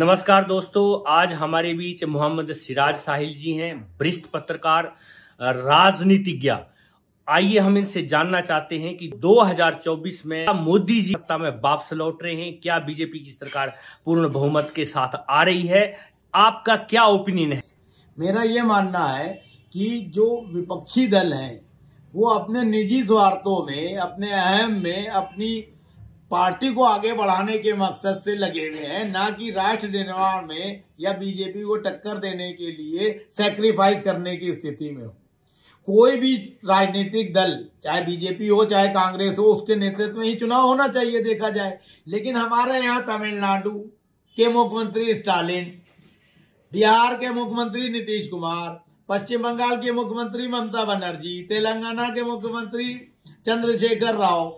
नमस्कार दोस्तों आज हमारे बीच मोहम्मद सिराज साहिल जी हैं वरिष्ठ पत्रकार राजनीतिज्ञ आइए हम इनसे जानना चाहते हैं कि 2024 में मोदी जी सत्ता में वापस लौट रहे हैं क्या बीजेपी की सरकार पूर्ण बहुमत के साथ आ रही है आपका क्या ओपिनियन है मेरा ये मानना है कि जो विपक्षी दल हैं वो अपने निजी स्वार्थों में अपने अहम में अपनी पार्टी को आगे बढ़ाने के मकसद से लगे हुए हैं ना कि राष्ट्र निर्माण में या बीजेपी को टक्कर देने के लिए सेक्रीफाइस करने की स्थिति में हो कोई भी राजनीतिक दल चाहे बीजेपी हो चाहे कांग्रेस हो उसके नेतृत्व में ही चुनाव होना चाहिए देखा जाए लेकिन हमारे यहाँ तमिलनाडु के मुख्यमंत्री स्टालिन बिहार के मुख्यमंत्री नीतीश कुमार पश्चिम बंगाल के मुख्यमंत्री ममता बनर्जी तेलंगाना के मुख्यमंत्री चंद्रशेखर राव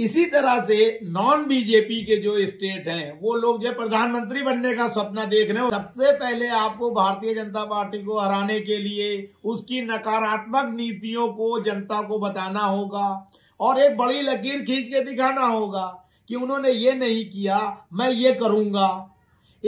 इसी तरह से नॉन बीजेपी के जो स्टेट हैं वो लोग जो प्रधानमंत्री बनने का सपना देख रहे हो सबसे पहले आपको भारतीय जनता पार्टी को हराने के लिए उसकी नकारात्मक नीतियों को जनता को बताना होगा और एक बड़ी लकीर खींच के दिखाना होगा कि उन्होंने ये नहीं किया मैं ये करूंगा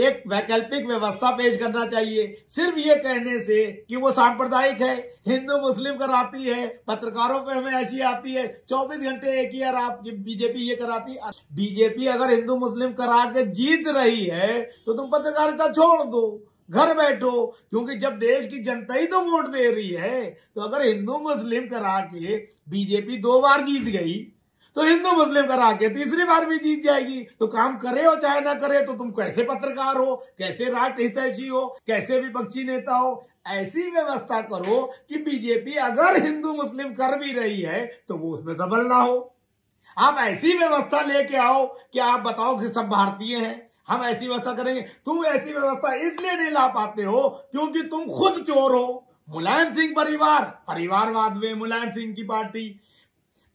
एक वैकल्पिक व्यवस्था पेश करना चाहिए सिर्फ ये कहने से कि वो सांप्रदायिक है हिंदू मुस्लिम कराती है पत्रकारों पे हमें ऐसी आती है 24 घंटे एक ही यार आप बीजेपी ये कराती है बीजेपी अगर हिंदू मुस्लिम करा के जीत रही है तो तुम पत्रकारिता छोड़ दो घर बैठो क्योंकि जब देश की जनता ही तो वोट दे रही है तो अगर हिंदू मुस्लिम करा के बीजेपी दो बार जीत गई तो हिंदू मुस्लिम करा के तीसरी बार भी जीत जाएगी तो काम करे हो चाहे ना करे तो तुम कैसे पत्रकार हो कैसे राष्ट्र हितैषी हो कैसे विपक्षी नेता हो ऐसी व्यवस्था करो कि बीजेपी अगर हिंदू मुस्लिम कर भी रही है तो वो उसमें सबल ना हो आप ऐसी व्यवस्था लेके आओ कि आप बताओ कि सब भारतीय हैं हम ऐसी व्यवस्था करेंगे तुम ऐसी व्यवस्था इसलिए नहीं ला पाते हो क्योंकि तुम खुद चोर हो मुलायम सिंह परिवार परिवारवाद में मुलायम सिंह की पार्टी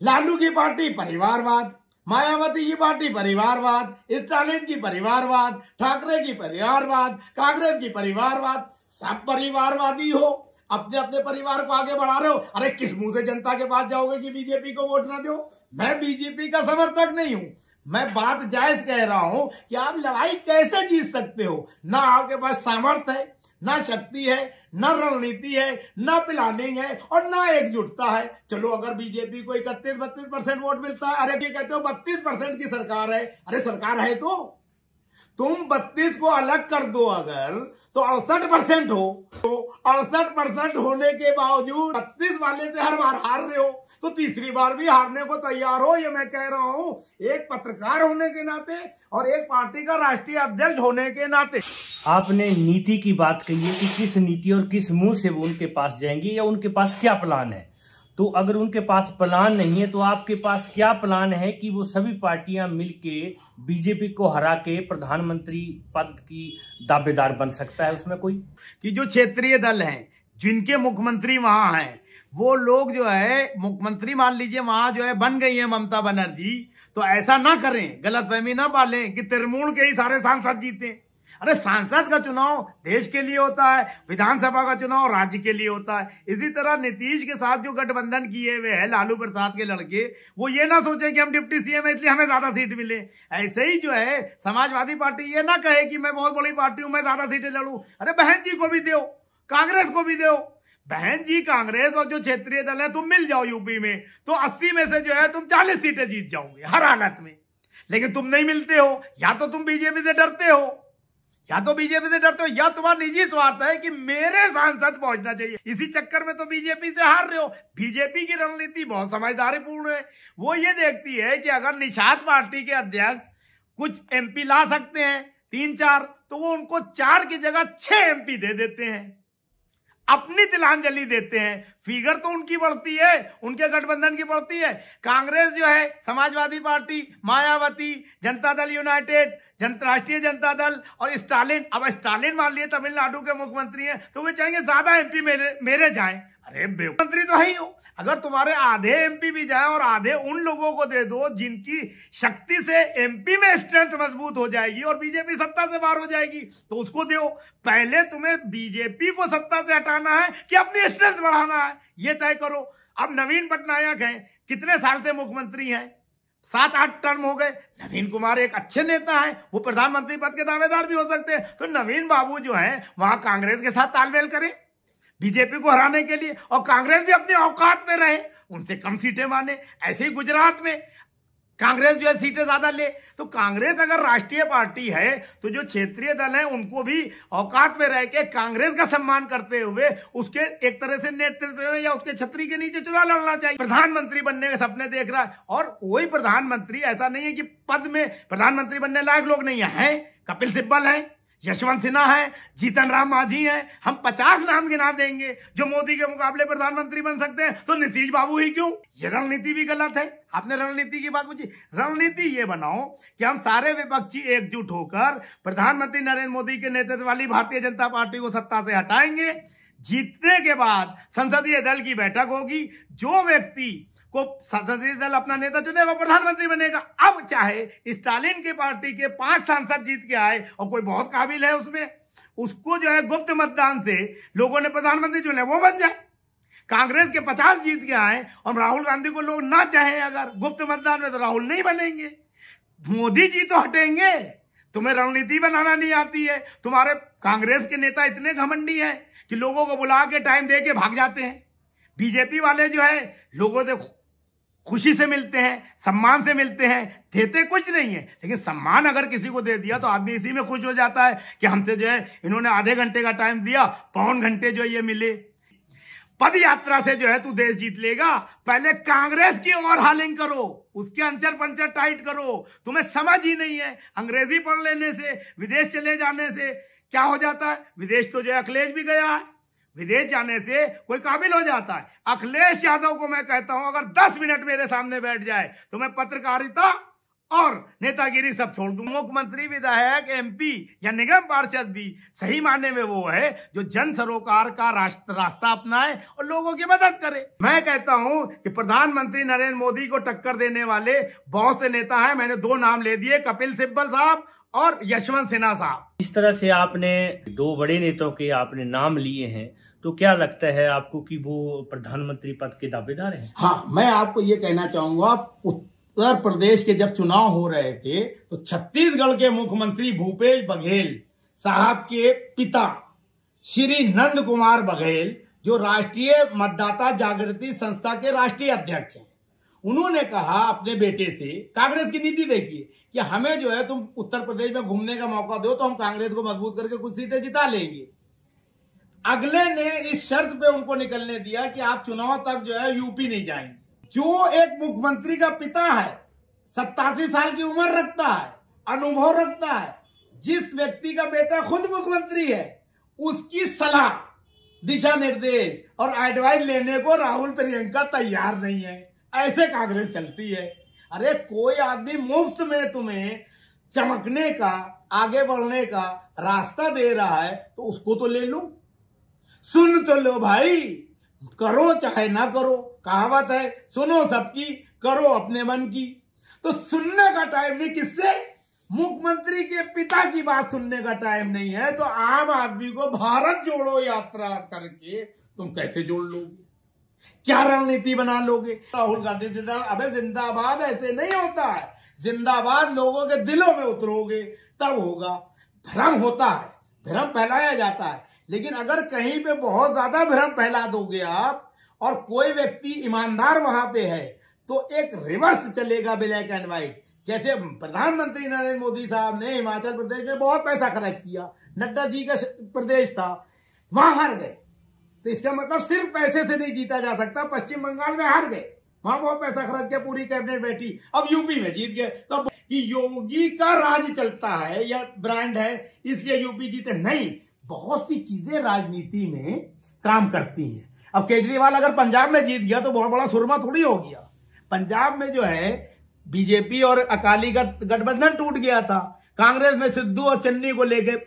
लालू की पार्टी परिवारवाद मायावती की पार्टी परिवारवाद स्टालिन की परिवारवाद ठाकरे की परिवारवाद कांग्रेस की परिवारवाद सब परिवारवादी हो अपने अपने परिवार को आगे बढ़ा रहे हो अरे किस मुंह से जनता के पास जाओगे कि बीजेपी को वोट ना दो मैं बीजेपी का समर्थक नहीं हूं मैं बात जायज कह रहा हूं कि आप लड़ाई कैसे जीत सकते हो ना आपके पास सामर्थ्य है ना शक्ति है ना रणनीति है ना प्लानिंग है और ना एकजुटता है चलो अगर बीजेपी को इकतीस बत्तीस परसेंट वोट मिलता है अरे क्या कहते हो बत्तीस परसेंट की सरकार है अरे सरकार है तो तुम बत्तीस को अलग कर दो अगर तो अड़सठ परसेंट हो तो अड़सठ परसेंट होने के बावजूद बत्तीस वाले से हर बार हार रहे हो तो तीसरी बार भी हारने को तैयार हो ये मैं कह रहा हूँ एक पत्रकार होने के नाते और एक पार्टी का राष्ट्रीय अध्यक्ष होने के नाते आपने नीति की बात कही है कि किस नीति और किस मुंह से वो उनके पास जाएंगे या उनके पास क्या प्लान है तो अगर उनके पास प्लान नहीं है तो आपके पास क्या प्लान है कि वो सभी पार्टियां मिलके बीजेपी को हरा के प्रधानमंत्री पद की दावेदार बन सकता है उसमें कोई कि जो क्षेत्रीय दल हैं जिनके मुख्यमंत्री वहां हैं वो लोग जो है मुख्यमंत्री मान लीजिए वहां जो है बन गई है ममता बनर्जी तो ऐसा ना करें गलत फहमी ना पालें कि तृणमूल के ही सारे सांसद जीते अरे सांसद का चुनाव देश के लिए होता है विधानसभा का चुनाव राज्य के लिए होता है इसी तरह नीतीश के साथ जो गठबंधन किए हुए है लालू प्रसाद के लड़के वो ये ना सोचे कि हम डिप्टी सीएम है इसलिए हमें ज्यादा सीट मिले ऐसे ही जो है समाजवादी पार्टी ये ना कहे कि मैं बहुत बड़ी पार्टी हूं मैं ज्यादा सीटें लड़ू अरे बहन जी को भी दो कांग्रेस को भी दो बहन जी कांग्रेस और जो क्षेत्रीय दल है तुम मिल जाओ यूपी में तो 80 में से जो है तुम 40 सीटें जीत जाओगे हर हालत में लेकिन तुम नहीं मिलते हो या तो तुम बीजेपी से डरते हो या तो बीजेपी से डरते हो या तुम्हारा निजी स्वार्थ है कि मेरे सांसद पहुंचना चाहिए इसी चक्कर में तो बीजेपी से हार रहे हो बीजेपी की रणनीति बहुत समझदारी पूर्ण है वो ये देखती है कि अगर निषाद पार्टी के अध्यक्ष कुछ एमपी ला सकते हैं तीन चार तो वो उनको चार की जगह छह एमपी दे देते हैं अपनी तिलांजलि देते हैं फिगर तो उनकी बढ़ती है उनके गठबंधन की बढ़ती है कांग्रेस जो है समाजवादी पार्टी मायावती जनता दल यूनाइटेड राष्ट्रीय जनता दल और स्टालिन अब स्टालिन मान लिए तमिलनाडु के मुख्यमंत्री हैं तो वे चाहेंगे ज्यादा एमपी मेरे मेरे जाएं अरे मंत्री तो है ही हो अगर तुम्हारे आधे एमपी भी जाए और आधे उन लोगों को दे दो जिनकी शक्ति से एमपी में स्ट्रेंथ मजबूत हो जाएगी और बीजेपी सत्ता से बाहर हो जाएगी तो उसको दो पहले तुम्हें बीजेपी को सत्ता से हटाना है कि अपनी स्ट्रेंथ बढ़ाना है ये तय करो अब नवीन पटनायक है कितने साल से मुख्यमंत्री हैं सात आठ टर्म हो गए नवीन कुमार एक अच्छे नेता है वो प्रधानमंत्री पद के दावेदार भी हो सकते हैं तो नवीन बाबू जो है वहां कांग्रेस के साथ तालमेल करें बीजेपी को हराने के लिए और कांग्रेस भी अपने औकात में रहे उनसे कम सीटें माने ऐसे ही गुजरात में कांग्रेस जो है सीटें ज्यादा ले तो कांग्रेस अगर राष्ट्रीय पार्टी है तो जो क्षेत्रीय दल है उनको भी औकात में रह के कांग्रेस का सम्मान करते हुए उसके एक तरह से नेतृत्व में या उसके छतरी के नीचे चुनाव लड़ना चाहिए प्रधानमंत्री बनने का सपने देख रहा है और कोई प्रधानमंत्री ऐसा नहीं है कि पद में प्रधानमंत्री बनने लायक लोग नहीं है कपिल सिब्बल है यशवंत सिन्हा है जीतन राम मांझी है हम पचास नाम गिना देंगे जो मोदी के मुकाबले प्रधानमंत्री बन सकते हैं तो नीतीश बाबू ही क्यों ये रणनीति भी गलत है आपने रणनीति की बात पूछी रणनीति ये बनाओ कि हम सारे विपक्षी एकजुट होकर प्रधानमंत्री नरेंद्र मोदी के नेतृत्व वाली भारतीय जनता पार्टी को सत्ता से हटाएंगे जीतने के बाद संसदीय दल की बैठक होगी जो व्यक्ति को संसदीय दल अपना नेता चुनेगा प्रधानमंत्री बनेगा अब चाहे स्टालिन की पार्टी के पांच सांसद जीत के आए और कोई बहुत काबिल है उसमें उसको जो है गुप्त मतदान से लोगों ने प्रधानमंत्री चुने वो बन जाए कांग्रेस के पचास जीत के आए और राहुल गांधी को लोग ना चाहे अगर गुप्त मतदान में तो राहुल नहीं बनेंगे मोदी जी तो हटेंगे तुम्हें रणनीति बनाना नहीं आती है तुम्हारे कांग्रेस के नेता इतने घमंडी हैं कि लोगों को बुला के टाइम दे के भाग जाते हैं बीजेपी वाले जो है लोगों से खुशी से मिलते हैं सम्मान से मिलते हैं देते कुछ नहीं है लेकिन सम्मान अगर किसी को दे दिया तो आदमी इसी में खुश हो जाता है कि हमसे जो है इन्होंने आधे घंटे का टाइम दिया पौन घंटे जो ये मिले पद यात्रा से जो है तू देश जीत लेगा पहले कांग्रेस की ओर हालिंग करो उसके अंचर पंचर टाइट करो तुम्हें समझ ही नहीं है अंग्रेजी पढ़ लेने से विदेश चले जाने से क्या हो जाता है विदेश तो जो है अखिलेश भी गया है विदेश जाने से कोई काबिल हो जाता है अखिलेश यादव को मैं कहता हूं अगर दस मिनट मेरे सामने बैठ जाए तो मैं पत्रकारिता और नेतागिरी सब छोड़ दू मुख्यमंत्री विधायक एमपी या निगम पार्षद भी सही माने में वो है जो जन सरोकार का रास्ता, रास्ता अपनाए और लोगों की मदद करे मैं कहता हूं कि प्रधानमंत्री नरेंद्र मोदी को टक्कर देने वाले बहुत से नेता हैं मैंने दो नाम ले दिए कपिल सिब्बल साहब और यशवंत सिन्हा साहब इस तरह से आपने दो बड़े नेताओं के आपने नाम लिए हैं तो क्या लगता है आपको कि वो प्रधानमंत्री पद के दावेदार हैं? हाँ मैं आपको ये कहना चाहूंगा उत्तर प्रदेश के जब चुनाव हो रहे थे तो छत्तीसगढ़ के मुख्यमंत्री भूपेश बघेल साहब के पिता श्री नंद कुमार बघेल जो राष्ट्रीय मतदाता जागृति संस्था के राष्ट्रीय अध्यक्ष हैं उन्होंने कहा अपने बेटे से कांग्रेस की नीति देखिए या हमें जो है तुम उत्तर प्रदेश में घूमने का मौका दो तो हम कांग्रेस को मजबूत करके कुछ सीटें जिता लेंगे अगले ने इस शर्त पे उनको निकलने दिया कि आप चुनाव तक जो है यूपी नहीं जाएंगे जो एक मुख्यमंत्री का पिता है सत्तासी साल की उम्र रखता है अनुभव रखता है जिस व्यक्ति का बेटा खुद मुख्यमंत्री है उसकी सलाह दिशा निर्देश और एडवाइस लेने को राहुल प्रियंका तैयार नहीं है ऐसे कांग्रेस चलती है अरे कोई आदमी मुफ्त में तुम्हें चमकने का आगे बढ़ने का रास्ता दे रहा है तो उसको तो ले लो सुन तो लो भाई करो चाहे ना करो कहावत है सुनो सबकी करो अपने मन की तो सुनने का टाइम नहीं किससे मुख्यमंत्री के पिता की बात सुनने का टाइम नहीं है तो आम आदमी को भारत जोड़ो यात्रा करके तुम कैसे जोड़ लोगे क्या रणनीति बना लोगे राहुल गांधी जिंदाबाद अबे जिंदाबाद ऐसे नहीं होता है जिंदाबाद लोगों के दिलों में उतरोगे तब होगा भ्रम होता है भ्रम फैलाया जाता है लेकिन अगर कहीं पे बहुत ज्यादा भ्रम फैला दोगे आप और कोई व्यक्ति ईमानदार वहां पे है तो एक रिवर्स चलेगा ब्लैक एंड व्हाइट जैसे प्रधानमंत्री नरेंद्र मोदी साहब ने हिमाचल प्रदेश में बहुत पैसा खर्च किया नड्डा जी का प्रदेश था वहां हार गए तो इसका मतलब सिर्फ पैसे से नहीं जीता जा सकता पश्चिम बंगाल में हार गए वहां बहुत पैसा खर्च के पूरी कैबिनेट बैठी अब यूपी में जीत गए तो कि योगी का राज चलता है या ब्रांड है इसलिए यूपी जीते नहीं बहुत सी चीजें राजनीति में काम करती हैं अब केजरीवाल अगर पंजाब में जीत गया तो बहुत बड़ा सुरमा थोड़ी हो गया पंजाब में जो है बीजेपी और अकाली गठबंधन टूट गया था कांग्रेस में सिद्धू और चन्नी को लेकर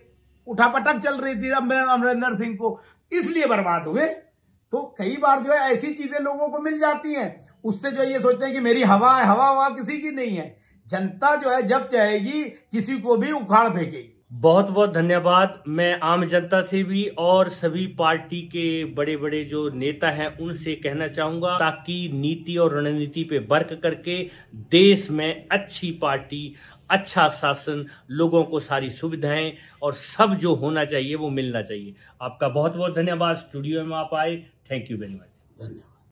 उठापटक चल रही थी अब अमरिंदर सिंह को इसलिए बर्बाद हुए तो कई बार जो है ऐसी चीजें लोगों को मिल जाती हैं उससे जो ये सोचते हैं कि मेरी हवा है हवा हवा किसी की नहीं है जनता जो है जब चाहेगी किसी को भी उखाड़ फेंकेगी बहुत बहुत धन्यवाद मैं आम जनता से भी और सभी पार्टी के बड़े बड़े जो नेता हैं उनसे कहना चाहूंगा ताकि नीति और रणनीति पे वर्क करके देश में अच्छी पार्टी अच्छा शासन लोगों को सारी सुविधाएं और सब जो होना चाहिए वो मिलना चाहिए आपका बहुत बहुत धन्यवाद स्टूडियो में आप आए थैंक यू वेरी मच धन्यवाद